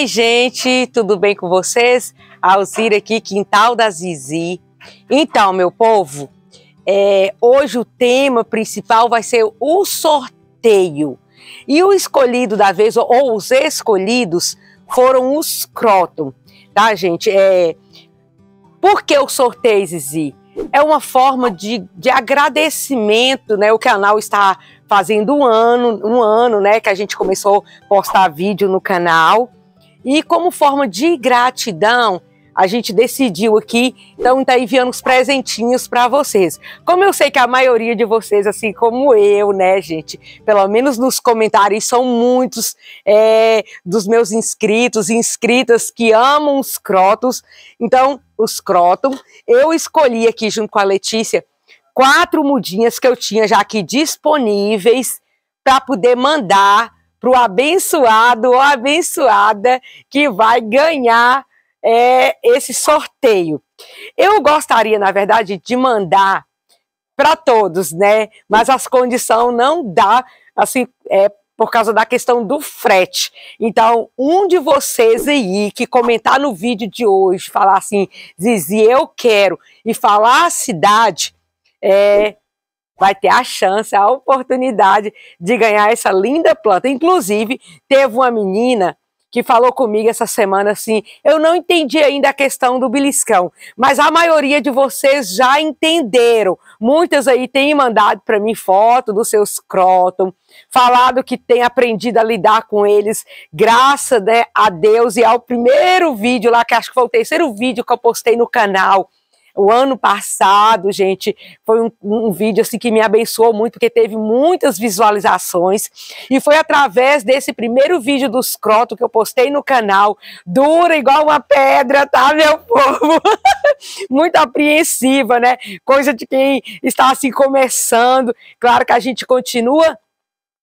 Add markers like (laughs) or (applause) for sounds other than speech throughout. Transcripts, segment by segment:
Oi, gente, tudo bem com vocês? Alzira aqui, Quintal da Zizi. Então, meu povo, é, hoje o tema principal vai ser o sorteio. E o escolhido da vez, ou os escolhidos, foram os Croton, tá, gente? É, por que o sorteio, Zizi? É uma forma de, de agradecimento, né? O canal está fazendo um ano, um ano, né? Que a gente começou a postar vídeo no canal. E como forma de gratidão, a gente decidiu aqui, então tá enviando os presentinhos para vocês. Como eu sei que a maioria de vocês, assim como eu, né, gente, pelo menos nos comentários, são muitos é, dos meus inscritos e inscritas que amam os crotos, então, os crotos. eu escolhi aqui junto com a Letícia quatro mudinhas que eu tinha já aqui disponíveis para poder mandar para o abençoado ou abençoada que vai ganhar é, esse sorteio. Eu gostaria, na verdade, de mandar para todos, né? Mas as condições não dá, assim, é, por causa da questão do frete. Então, um de vocês aí que comentar no vídeo de hoje, falar assim, Zizi, eu quero, e falar a cidade, é, vai ter a chance, a oportunidade de ganhar essa linda planta. Inclusive, teve uma menina que falou comigo essa semana assim: eu não entendi ainda a questão do beliscão, mas a maioria de vocês já entenderam. Muitas aí têm mandado para mim foto dos seus crótons, falado que tem aprendido a lidar com eles, graças né, a Deus e ao primeiro vídeo lá, que acho que foi o terceiro vídeo que eu postei no canal o ano passado, gente, foi um, um vídeo assim que me abençoou muito, porque teve muitas visualizações. E foi através desse primeiro vídeo do Scroto que eu postei no canal, dura igual uma pedra, tá, meu povo? (laughs) muito apreensiva, né? Coisa de quem está assim começando. Claro que a gente continua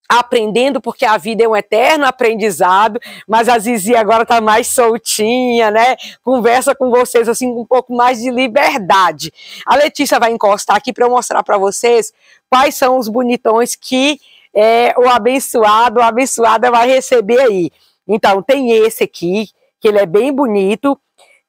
aprendendo, porque a vida é um eterno aprendizado, mas a Zizi agora está mais soltinha, né? Conversa com vocês assim com um pouco mais de liberdade. A Letícia vai encostar aqui para eu mostrar para vocês quais são os bonitões que é, o abençoado, a abençoada vai receber aí. Então, tem esse aqui, que ele é bem bonito,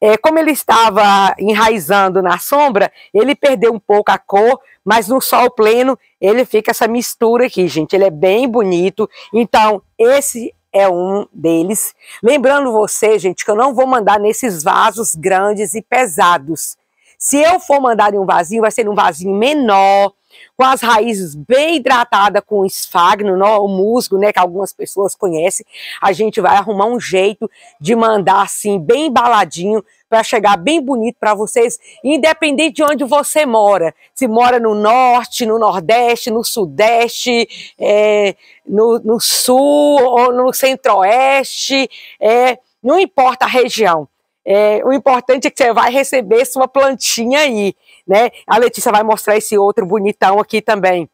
é, como ele estava enraizando na sombra, ele perdeu um pouco a cor, mas no sol pleno ele fica essa mistura aqui, gente. Ele é bem bonito. Então, esse é um deles. Lembrando você, gente, que eu não vou mandar nesses vasos grandes e pesados. Se eu for mandar em um vasinho, vai ser um vasinho menor, com as raízes bem hidratada com esfagno, não, o musgo, né, que algumas pessoas conhecem, a gente vai arrumar um jeito de mandar assim bem embaladinho para chegar bem bonito para vocês, independente de onde você mora. Se mora no norte, no nordeste, no sudeste, é, no, no, sul ou no centro-oeste, é, não importa a região é, o importante é que você vai receber sua plantinha aí, né? A Letícia vai mostrar esse outro bonitão aqui também.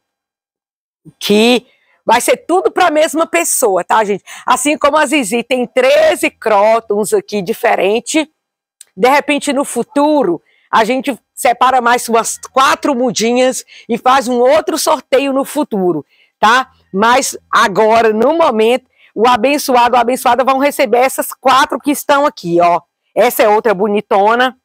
Que vai ser tudo para a mesma pessoa, tá, gente? Assim como a Zizi tem 13 crótons aqui diferente, de repente no futuro a gente separa mais umas quatro mudinhas e faz um outro sorteio no futuro, tá? Mas agora, no momento, o abençoado, a abençoada vão receber essas quatro que estão aqui, ó. Essa é outra bonitona.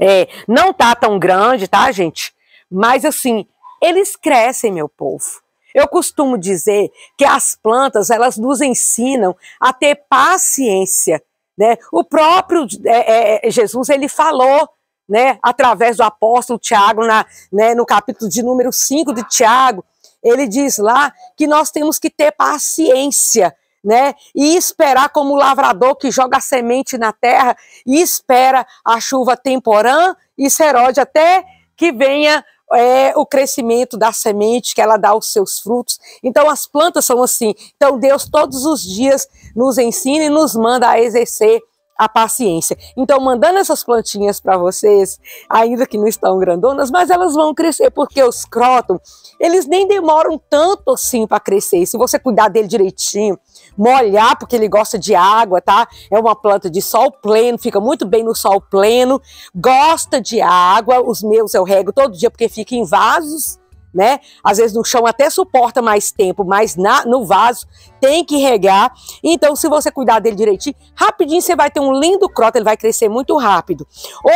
É, não tá tão grande, tá, gente? Mas assim, eles crescem, meu povo. Eu costumo dizer que as plantas, elas nos ensinam a ter paciência, né? O próprio é, é, Jesus, ele falou, né, através do apóstolo Tiago, na, né, no capítulo de número 5 de Tiago, ele diz lá que nós temos que ter paciência, né? E esperar como o lavrador que joga a semente na terra e espera a chuva temporã e serode até que venha é, o crescimento da semente, que ela dá os seus frutos. Então, as plantas são assim. Então, Deus todos os dias nos ensina e nos manda a exercer a paciência. Então, mandando essas plantinhas para vocês, ainda que não estão grandonas, mas elas vão crescer, porque os crótons, eles nem demoram tanto assim para crescer. Se você cuidar dele direitinho, molhar, porque ele gosta de água, tá? É uma planta de sol pleno, fica muito bem no sol pleno, gosta de água. Os meus eu rego todo dia porque fica em vasos, né? Às vezes no chão até suporta mais tempo, mas na, no vaso tem que regar. Então, se você cuidar dele direitinho, rapidinho você vai ter um lindo crotal ele vai crescer muito rápido.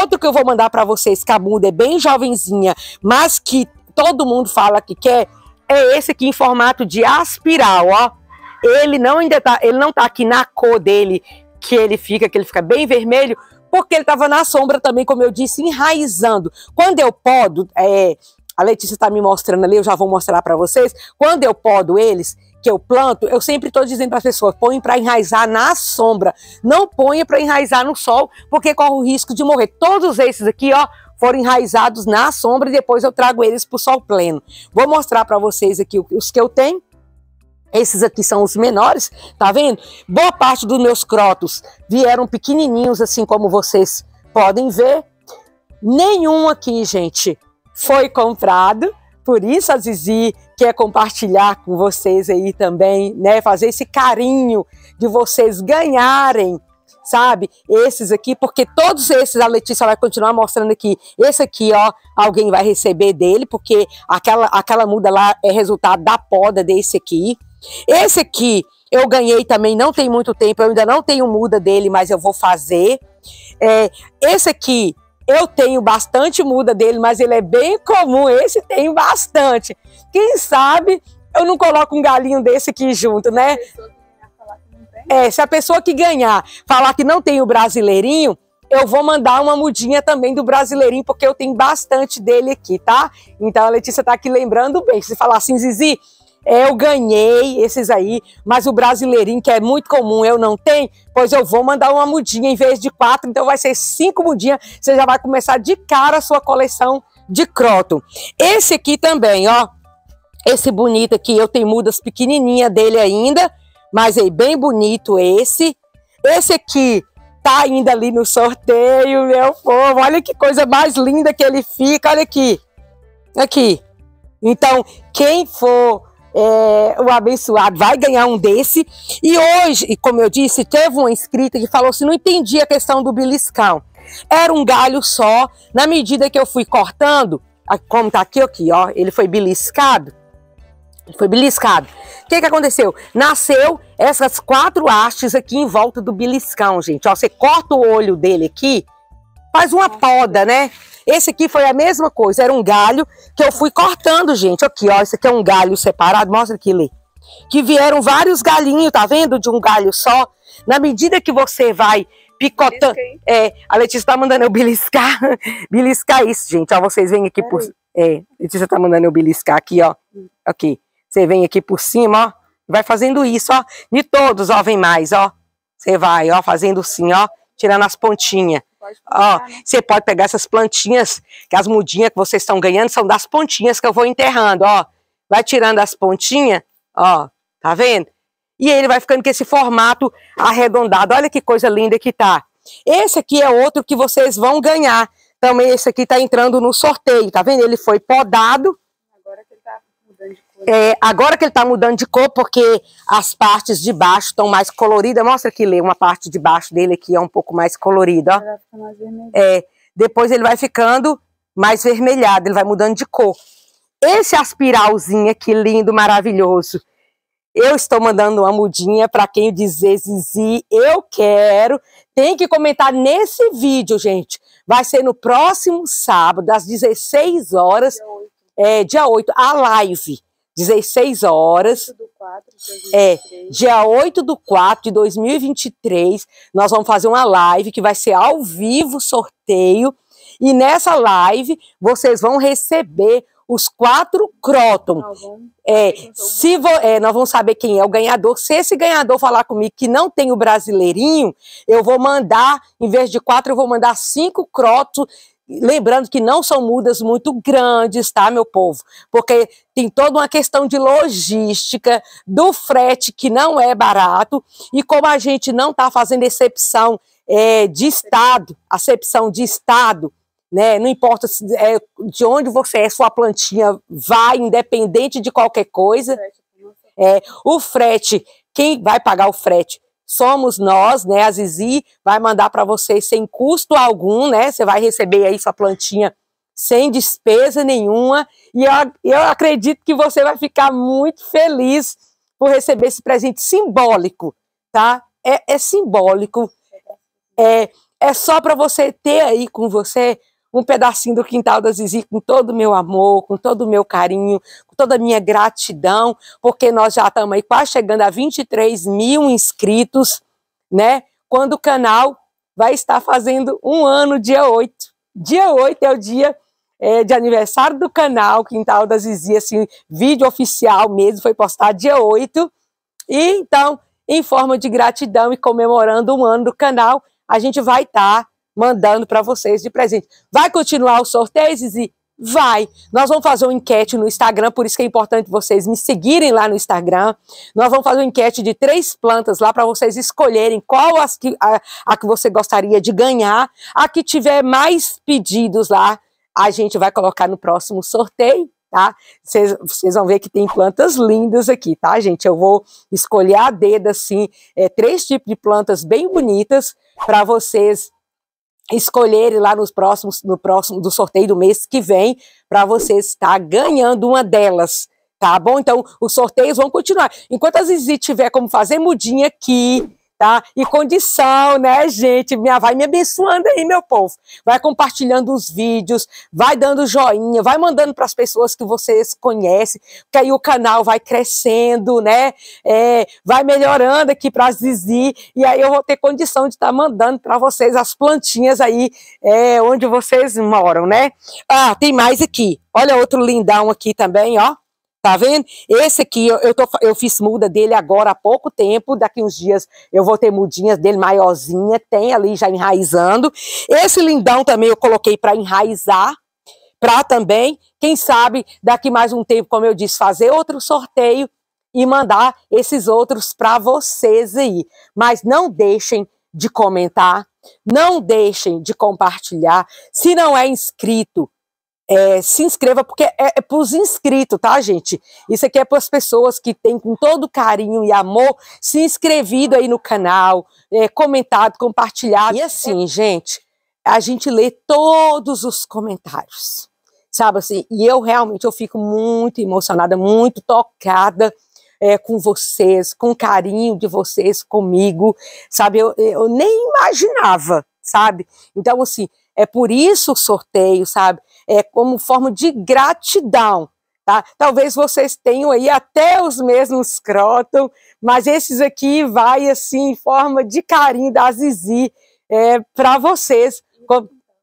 Outro que eu vou mandar para vocês, que a é bem jovenzinha, mas que todo mundo fala que quer, é esse aqui em formato de aspiral, ó. Ele não ainda tá, ele não tá aqui na cor dele que ele fica, que ele fica bem vermelho, porque ele estava na sombra também, como eu disse, enraizando. Quando eu podo, é, a Letícia está me mostrando ali, eu já vou mostrar para vocês. Quando eu podo eles, que eu planto, eu sempre estou dizendo para as pessoas, põe para enraizar na sombra, não ponha para enraizar no sol, porque corre o risco de morrer. Todos esses aqui, ó, foram enraizados na sombra e depois eu trago eles para o sol pleno. Vou mostrar para vocês aqui os que eu tenho. Esses aqui são os menores, tá vendo? Boa parte dos meus crotos vieram pequenininhos, assim como vocês podem ver. Nenhum aqui, gente, foi comprado. Por isso a Zizi quer compartilhar com vocês aí também, né? Fazer esse carinho de vocês ganharem, sabe? Esses aqui, porque todos esses a Letícia vai continuar mostrando aqui. Esse aqui, ó, alguém vai receber dele, porque aquela, aquela muda lá é resultado da poda desse aqui, esse aqui eu ganhei também, não tem muito tempo, eu ainda não tenho muda dele, mas eu vou fazer. É, esse aqui eu tenho bastante muda dele, mas ele é bem comum, esse tem bastante. Quem sabe eu não coloco um galinho desse aqui junto, né? É, se a pessoa que ganhar falar que não tem o brasileirinho, eu vou mandar uma mudinha também do brasileirinho, porque eu tenho bastante dele aqui, tá? Então a Letícia tá aqui lembrando bem. Se falar assim, Zizi, eu ganhei esses aí, mas o brasileirinho, que é muito comum, eu não tenho, pois eu vou mandar uma mudinha em vez de quatro, então vai ser cinco mudinhas. Você já vai começar de cara a sua coleção de croton. Esse aqui também, ó. Esse bonito aqui, eu tenho mudas pequenininha dele ainda, mas é bem bonito esse. Esse aqui tá ainda ali no sorteio, meu povo. Olha que coisa mais linda que ele fica, olha aqui. Aqui. Então, quem for é, o abençoado vai ganhar um desse. E hoje, como eu disse, teve uma inscrita que falou assim: não entendi a questão do beliscão. Era um galho só, na medida que eu fui cortando, como tá aqui, aqui, ó, ele foi beliscado. foi beliscado. O que, que aconteceu? Nasceu essas quatro hastes aqui em volta do beliscão, gente. Ó, você corta o olho dele aqui, faz uma poda, né? Esse aqui foi a mesma coisa, era um galho que eu fui cortando, gente. Aqui, ó, esse aqui é um galho separado, mostra aqui, Lê. Que vieram vários galinhos, tá vendo? De um galho só. Na medida que você vai picotando... É, a Letícia tá mandando eu beliscar. (laughs) beliscar isso, gente. Ó, vocês vêm aqui por... É, Letícia tá mandando eu beliscar aqui, ó. Aqui. Você vem aqui por cima, ó. Vai fazendo isso, ó. De todos, ó, vem mais, ó. Você vai, ó, fazendo assim, ó. Tirando as pontinhas. Ó, né? você pode pegar essas plantinhas, que as mudinhas que vocês estão ganhando são das pontinhas que eu vou enterrando, ó. Vai tirando as pontinhas, ó, tá vendo? E ele vai ficando com esse formato arredondado. Olha que coisa linda que tá. Esse aqui é outro que vocês vão ganhar. Também esse aqui tá entrando no sorteio, tá vendo? Ele foi podado, é, agora que ele está mudando de cor, porque as partes de baixo estão mais coloridas. Mostra aqui, Lê, uma parte de baixo dele aqui é um pouco mais colorida. é, depois ele vai ficando mais vermelhado, ele vai mudando de cor. Esse aspiralzinho aqui, lindo, maravilhoso. Eu estou mandando uma mudinha para quem dizer Zizi, eu quero. Tem que comentar nesse vídeo, gente. Vai ser no próximo sábado, às 16 horas, dia 8, é, dia 8 a live 16 horas. 8 4 de 2023. É, dia 8 do 4 de 2023, nós vamos fazer uma live que vai ser ao vivo sorteio. E nessa live, vocês vão receber os quatro Croton. é, se vo, é, nós vamos saber quem é o ganhador. Se esse ganhador falar comigo que não tem o brasileirinho, eu vou mandar, em vez de quatro, eu vou mandar cinco Croton Lembrando que não são mudas muito grandes, tá, meu povo? Porque tem toda uma questão de logística, do frete, que não é barato, e como a gente não está fazendo excepção é, de Estado, acepção de Estado, né? Não importa se, é, de onde você é, sua plantinha vai, independente de qualquer coisa. É, o frete, quem vai pagar o frete? somos nós, né? A Zizi vai mandar para você sem custo algum, né? Você vai receber aí sua plantinha sem despesa nenhuma. E eu, eu acredito que você vai ficar muito feliz por receber esse presente simbólico, tá? É, é simbólico. É, é só para você ter aí com você um pedacinho do quintal da Zizi com todo o meu amor, com todo o meu carinho, com toda a minha gratidão, porque nós já estamos aí quase chegando a 23 mil inscritos, né? Quando o canal vai estar fazendo um ano, dia 8. Dia 8 é o dia é, de aniversário do canal Quintal da Zizi, assim, vídeo oficial mesmo, foi postado dia 8. E então, em forma de gratidão e comemorando um ano do canal, a gente vai estar tá mandando para vocês de presente. Vai continuar o sorteio, Zizi? Vai! Nós vamos fazer uma enquete no Instagram, por isso que é importante vocês me seguirem lá no Instagram. Nós vamos fazer uma enquete de três plantas lá para vocês escolherem qual as que, a, a que você gostaria de ganhar. A que tiver mais pedidos lá, a gente vai colocar no próximo sorteio tá? Vocês vão ver que tem plantas lindas aqui, tá, gente? Eu vou escolher a dedo, assim, é, três tipos de plantas bem bonitas para vocês escolherem lá nos próximos, no próximo do sorteio do mês que vem, para você estar ganhando uma delas. Tá bom? Então, os sorteios vão continuar. Enquanto a Zizi tiver como fazer mudinha aqui, tá? E condição, né, gente? Minha, vai me abençoando aí, meu povo. Vai compartilhando os vídeos, vai dando joinha, vai mandando para as pessoas que vocês conhecem, que aí o canal vai crescendo, né? É, vai melhorando aqui para as Zizi, e aí eu vou ter condição de estar tá mandando para vocês as plantinhas aí é, onde vocês moram, né? Ah, tem mais aqui. Olha outro lindão aqui também, ó. Tá vendo? Esse aqui, eu, eu, tô, eu fiz muda dele agora há pouco tempo. Daqui uns dias eu vou ter mudinhas dele maiorzinha. Tem ali já enraizando. Esse lindão também eu coloquei para enraizar. Para também, quem sabe, daqui mais um tempo, como eu disse, fazer outro sorteio e mandar esses outros para vocês aí. Mas não deixem de comentar, não deixem de compartilhar. Se não é inscrito, é, se inscreva, porque é, é para os inscritos, tá, gente? Isso aqui é para as pessoas que têm com todo carinho e amor se inscrevido aí no canal, é, comentado, compartilhado. E assim, é. gente, a gente lê todos os comentários, sabe assim? E eu realmente eu fico muito emocionada, muito tocada é, com vocês, com o carinho de vocês comigo, sabe? Eu, eu nem imaginava, sabe? Então, assim, é por isso o sorteio, sabe? é, como forma de gratidão. Tá? Talvez vocês tenham aí até os mesmos Croton, mas esses aqui vai assim em forma de carinho da Zizi é, para vocês.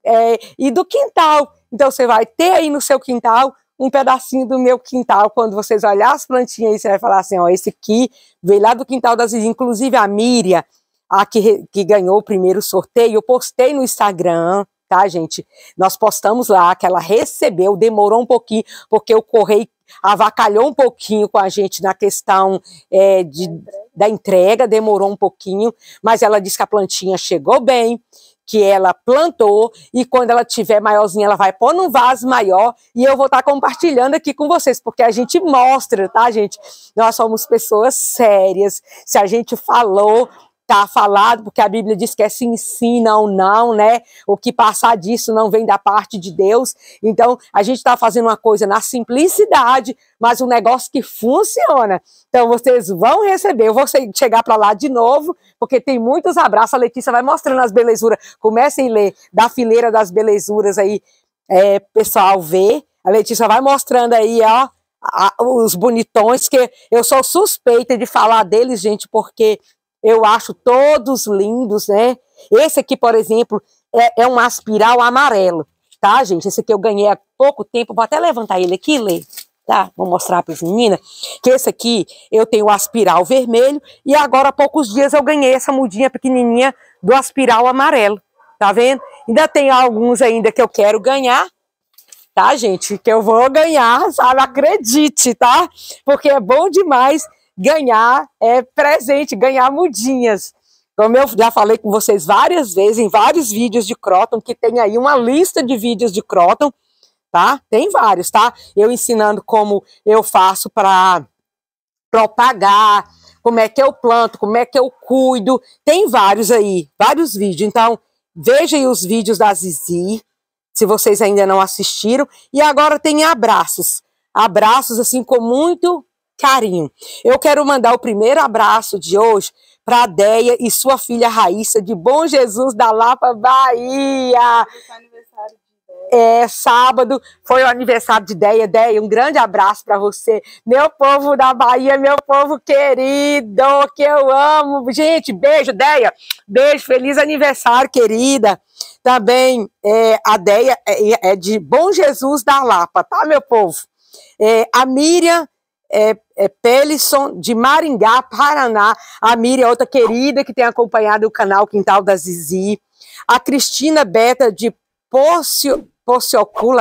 É, e do quintal. Então você vai ter aí no seu quintal um pedacinho do meu quintal. Quando vocês olharem as plantinhas, você vai falar assim: ó, esse aqui veio lá do quintal da Zizi. Inclusive a Miriam, a que, que ganhou o primeiro sorteio, eu postei no Instagram tá, gente? Nós postamos lá que ela recebeu, demorou um pouquinho, porque o correio avacalhou um pouquinho com a gente na questão é, de, da entrega, demorou um pouquinho, mas ela disse que a plantinha chegou bem, que ela plantou e quando ela tiver maiorzinha ela vai pôr num vaso maior e eu vou estar tá compartilhando aqui com vocês, porque a gente mostra, tá, gente? Nós somos pessoas sérias. Se a gente falou, tá falado, porque a Bíblia diz que é sim, sim, não, não, né? O que passar disso não vem da parte de Deus. Então, a gente está fazendo uma coisa na simplicidade, mas um negócio que funciona. Então, vocês vão receber. Eu vou chegar para lá de novo, porque tem muitos abraços. A Letícia vai mostrando as belezuras. Comecem a ler da fileira das belezuras aí, é, pessoal, ver. A Letícia vai mostrando aí, ó, os bonitões, que eu sou suspeita de falar deles, gente, porque eu acho todos lindos, né? Esse aqui, por exemplo, é, é um aspiral amarelo, tá, gente? Esse aqui eu ganhei há pouco tempo, vou até levantar ele aqui e ler, tá? Vou mostrar para as meninas que esse aqui eu tenho o aspiral vermelho e agora há poucos dias eu ganhei essa mudinha pequenininha do aspiral amarelo, tá vendo? Ainda tem alguns ainda que eu quero ganhar, tá, gente? Que eu vou ganhar, sabe? Acredite, tá? Porque é bom demais ganhar é, presente, ganhar mudinhas. Como eu já falei com vocês várias vezes, em vários vídeos de Croton, que tem aí uma lista de vídeos de Croton, tá? Tem vários, tá? Eu ensinando como eu faço para propagar, como é que eu planto, como é que eu cuido. Tem vários aí, vários vídeos. Então, vejam os vídeos da Zizi, se vocês ainda não assistiram. E agora tem abraços. Abraços, assim, com muito carinho. Eu quero mandar o primeiro abraço de hoje para a Deia e sua filha Raíssa, de Bom Jesus da Lapa, Bahia. É, sábado foi o aniversário de Deia. Deia, um grande abraço para você. Meu povo da Bahia, meu povo querido, que eu amo. Gente, beijo, Deia. Beijo, feliz aniversário, querida. Também é, a Deia é, é de Bom Jesus da Lapa, tá, meu povo? É, a Miriam é, é, Pelisson, de Maringá, Paraná. A Miriam, outra querida que tem acompanhado o canal Quintal da Zizi. A Cristina Beta, de Porcio,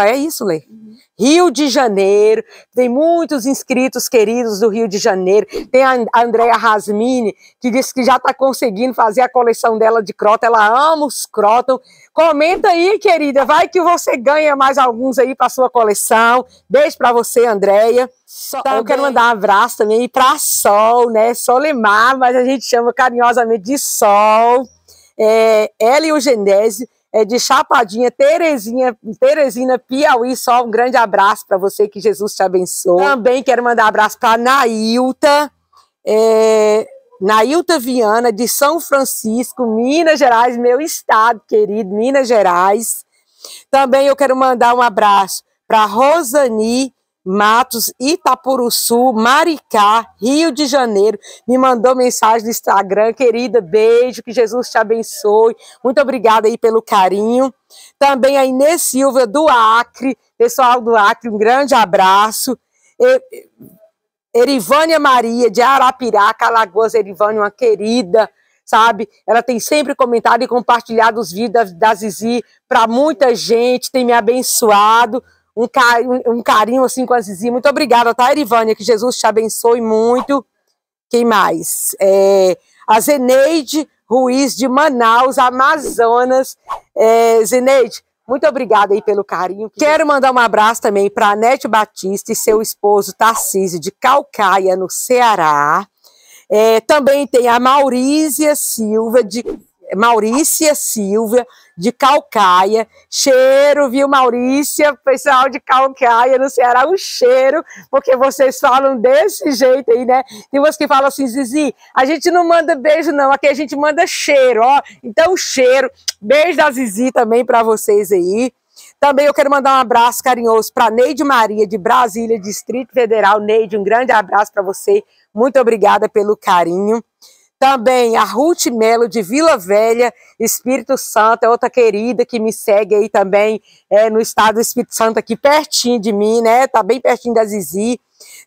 é isso, Lê? Uhum. Rio de Janeiro, tem muitos inscritos queridos do Rio de Janeiro, tem a Andrea Rasmini, que disse que já está conseguindo fazer a coleção dela de crota, ela ama os croton. Comenta aí, querida, vai que você ganha mais alguns aí para sua coleção. Beijo para você, Andrea. Então, eu quero mandar um abraço também para Sol, né? Solemar, mas a gente chama carinhosamente de Sol. É, ela e o Genésio é, de Chapadinha, Terezinha, Teresina, Piauí. Só um grande abraço para você, que Jesus te abençoe. Também quero mandar abraço para Nailta, é, Nailta Viana, de São Francisco, Minas Gerais, meu estado querido, Minas Gerais. Também eu quero mandar um abraço para Rosani Matos, Itapuruçu, Maricá, Rio de Janeiro, me mandou mensagem no Instagram, querida, beijo, que Jesus te abençoe, muito obrigada aí pelo carinho. Também a Inês Silva, do Acre, pessoal do Acre, um grande abraço. Erivânia Maria, de Arapiraca, Alagoas, Erivânia, uma querida, sabe? Ela tem sempre comentado e compartilhado os vídeos da, da Zizi para muita gente, tem me abençoado um, carinho, um carinho assim com a Zizi. Muito obrigada, tá, Erivânia? Que Jesus te abençoe muito. Quem mais? É, a Zeneide Ruiz de Manaus, Amazonas. É, Zeneide, muito obrigada aí pelo carinho. Quero mandar um abraço também para Nete Batista e seu esposo Tarcísio de Calcaia, no Ceará. É, também tem a Maurícia Silva de Maurícia Silva, de Calcaia. Cheiro, viu, Maurícia? Pessoal de Calcaia, no Ceará, um cheiro, porque vocês falam desse jeito aí, né? Tem umas que falam assim, Zizi, a gente não manda beijo, não, aqui a gente manda cheiro, ó. Então, cheiro. Beijo da Zizi também para vocês aí. Também eu quero mandar um abraço carinhoso para Neide Maria, de Brasília, Distrito Federal. Neide, um grande abraço para você. Muito obrigada pelo carinho. Também a Ruth Melo de Vila Velha, Espírito Santo, é outra querida que me segue aí também é, no estado do Espírito Santo, aqui pertinho de mim, né? Tá bem pertinho da Zizi.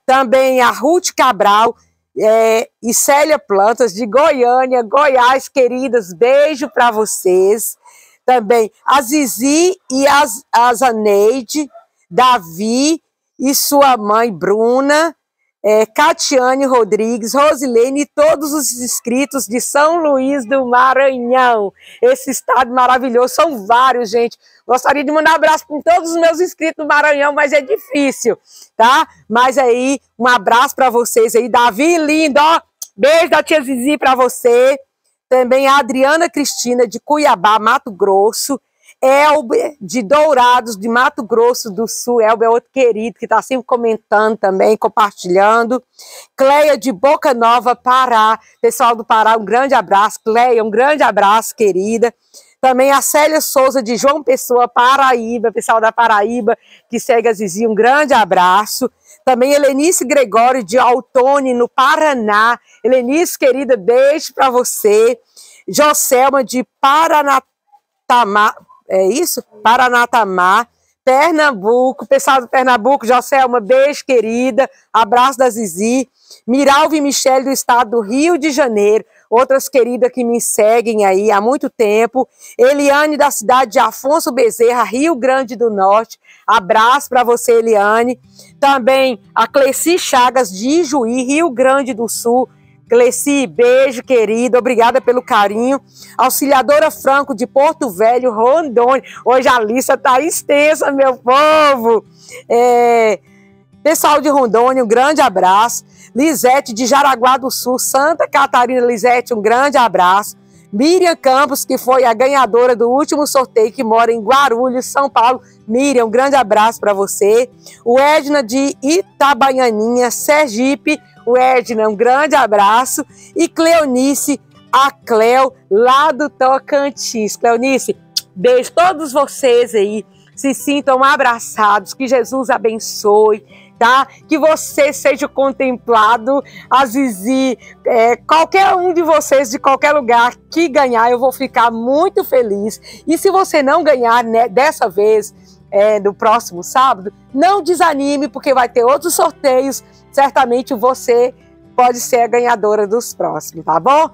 Também a Ruth Cabral é, e Célia Plantas de Goiânia, Goiás, queridas, beijo para vocês. Também a Zizi e a, a Zaneide, Davi e sua mãe Bruna, é, Catiane Rodrigues, Rosilene e todos os inscritos de São Luís do Maranhão. Esse estado maravilhoso, são vários, gente. Gostaria de mandar um abraço para todos os meus inscritos do Maranhão, mas é difícil, tá? Mas aí, um abraço para vocês aí. Davi, lindo, ó. Beijo da tia Zizi para você. Também a Adriana Cristina, de Cuiabá, Mato Grosso. Elber de Dourados, de Mato Grosso do Sul. Elber é outro querido que está sempre comentando também, compartilhando. Cleia de Boca Nova, Pará. Pessoal do Pará, um grande abraço. Cleia, um grande abraço, querida. Também a Célia Souza de João Pessoa, Paraíba, pessoal da Paraíba que segue a Zizi, um grande abraço. Também Helenice Gregório de Altone, no Paraná. Helenice, querida, beijo para você. Joselma de Paranatama, é isso? Paranatamá, Pernambuco, pessoal do Pernambuco, uma beijo querida, abraço da Zizi, Miralva e Michele do estado do Rio de Janeiro, outras queridas que me seguem aí há muito tempo, Eliane da cidade de Afonso Bezerra, Rio Grande do Norte, abraço para você Eliane, também a Cleci Chagas de Ijuí, Rio Grande do Sul, Gleci, beijo, querida. Obrigada pelo carinho. Auxiliadora Franco de Porto Velho, Rondônia. Hoje a lista tá extensa, meu povo. É... Pessoal de Rondônia, um grande abraço. Lisete de Jaraguá do Sul, Santa Catarina Lisete, um grande abraço. Miriam Campos, que foi a ganhadora do último sorteio, que mora em Guarulhos, São Paulo. Miriam, um grande abraço para você. O Edna de Itabaianinha, Sergipe, o Edna, um grande abraço. E Cleonice, a Cleo, lá do Tocantins. Cleonice, beijo todos vocês aí. Se sintam abraçados, que Jesus abençoe, tá? Que você seja contemplado, a Zizi, é, qualquer um de vocês de qualquer lugar que ganhar, eu vou ficar muito feliz. E se você não ganhar né, dessa vez, é, no próximo sábado, não desanime, porque vai ter outros sorteios certamente você pode ser a ganhadora dos próximos, tá bom?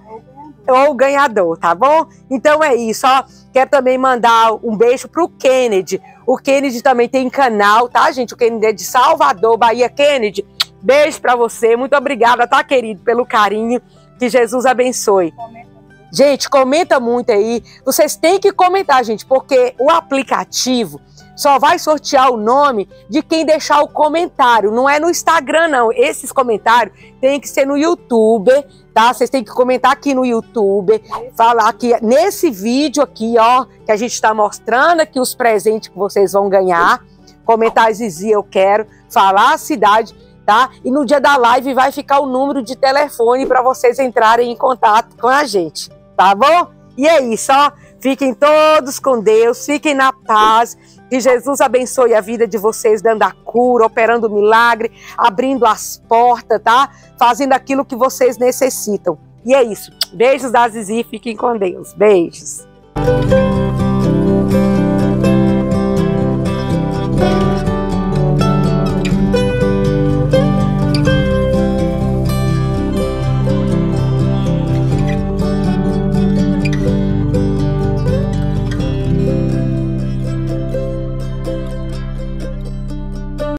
Ou o ganhador, tá bom? Então é isso, ó. Quero também mandar um beijo pro Kennedy. O Kennedy também tem canal, tá, gente? O Kennedy é de Salvador, Bahia. Kennedy, beijo para você. Muito obrigada, tá, querido, pelo carinho. Que Jesus abençoe. Gente, comenta muito aí. Vocês têm que comentar, gente, porque o aplicativo só vai sortear o nome de quem deixar o comentário. Não é no Instagram, não. Esses comentários tem que ser no YouTube, tá? Vocês têm que comentar aqui no YouTube, falar que nesse vídeo aqui, ó, que a gente está mostrando aqui os presentes que vocês vão ganhar. Comentar Zizi, eu quero. Falar a cidade, tá? E no dia da live vai ficar o número de telefone para vocês entrarem em contato com a gente, tá bom? E é isso, ó. Fiquem todos com Deus, fiquem na paz e Jesus abençoe a vida de vocês, dando a cura, operando o milagre, abrindo as portas, tá? Fazendo aquilo que vocês necessitam. E é isso. Beijos da Zizi, fiquem com Deus. Beijos.